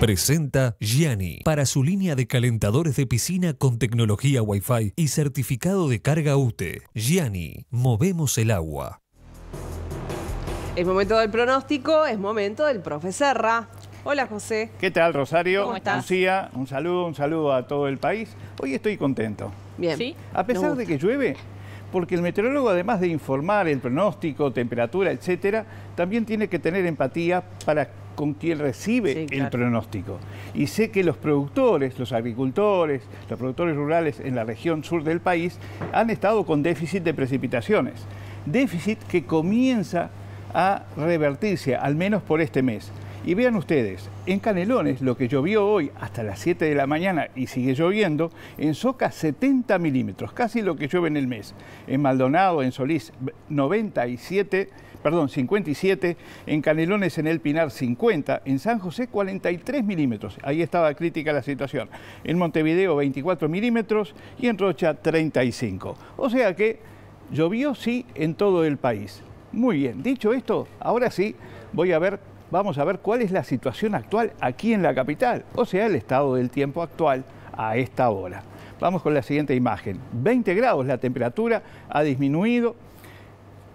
Presenta Gianni para su línea de calentadores de piscina con tecnología Wi-Fi y certificado de carga UTE. Gianni, movemos el agua. Es momento del pronóstico, es momento del profe Serra. Hola José. ¿Qué tal Rosario? ¿Cómo estás? Lucía, un saludo, un saludo a todo el país. Hoy estoy contento. Bien. ¿Sí? A pesar de que llueve, porque el meteorólogo además de informar el pronóstico, temperatura, etcétera, también tiene que tener empatía para con quien recibe el pronóstico. Y sé que los productores, los agricultores, los productores rurales en la región sur del país han estado con déficit de precipitaciones. Déficit que comienza a revertirse, al menos por este mes. Y vean ustedes, en Canelones, lo que llovió hoy hasta las 7 de la mañana y sigue lloviendo, en Soca 70 milímetros, casi lo que llueve en el mes. En Maldonado, en Solís, 97, perdón, 57, en Canelones, en El Pinar, 50, en San José, 43 milímetros. Ahí estaba crítica la situación. En Montevideo, 24 milímetros y en Rocha, 35. O sea que llovió, sí, en todo el país. Muy bien, dicho esto, ahora sí voy a ver vamos a ver cuál es la situación actual aquí en la capital, o sea, el estado del tiempo actual a esta hora. Vamos con la siguiente imagen. 20 grados la temperatura, ha disminuido.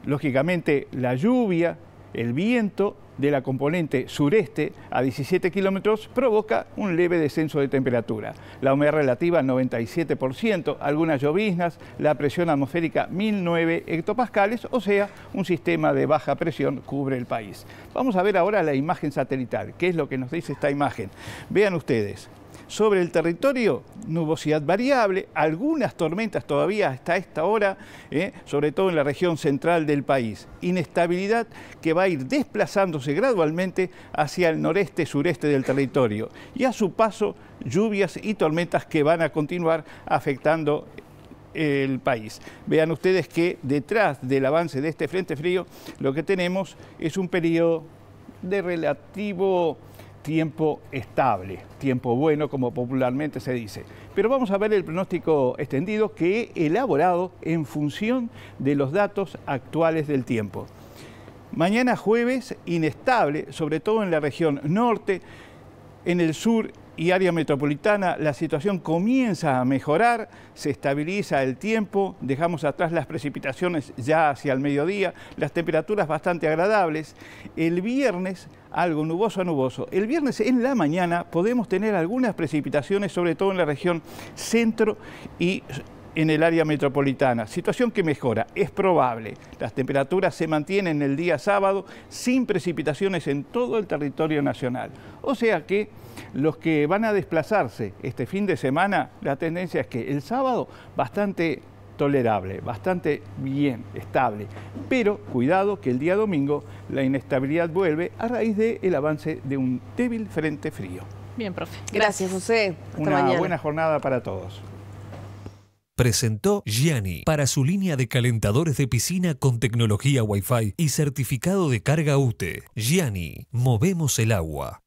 Lógicamente la lluvia el viento de la componente sureste a 17 kilómetros provoca un leve descenso de temperatura. La humedad relativa 97%, algunas lloviznas, la presión atmosférica 1009 hectopascales, o sea, un sistema de baja presión cubre el país. Vamos a ver ahora la imagen satelital, qué es lo que nos dice esta imagen. Vean ustedes sobre el territorio, nubosidad variable, algunas tormentas todavía hasta esta hora, eh, sobre todo en la región central del país. Inestabilidad que va a ir desplazándose gradualmente hacia el noreste-sureste del territorio. Y a su paso, lluvias y tormentas que van a continuar afectando eh, el país. Vean ustedes que detrás del avance de este frente frío, lo que tenemos es un periodo de relativo tiempo estable, tiempo bueno como popularmente se dice. Pero vamos a ver el pronóstico extendido que he elaborado en función de los datos actuales del tiempo. Mañana jueves inestable, sobre todo en la región norte, en el sur y área metropolitana la situación comienza a mejorar, se estabiliza el tiempo, dejamos atrás las precipitaciones ya hacia el mediodía, las temperaturas bastante agradables. El viernes algo nuboso a nuboso. El viernes en la mañana podemos tener algunas precipitaciones, sobre todo en la región centro y en el área metropolitana, situación que mejora, es probable. Las temperaturas se mantienen el día sábado sin precipitaciones en todo el territorio nacional. O sea que los que van a desplazarse este fin de semana, la tendencia es que el sábado bastante tolerable, bastante bien, estable. Pero cuidado que el día domingo la inestabilidad vuelve a raíz del avance de un débil frente frío. Bien, profe. Gracias, José. Hasta Una buena jornada para todos presentó Gianni para su línea de calentadores de piscina con tecnología Wi-Fi y certificado de carga UTE. Gianni, movemos el agua.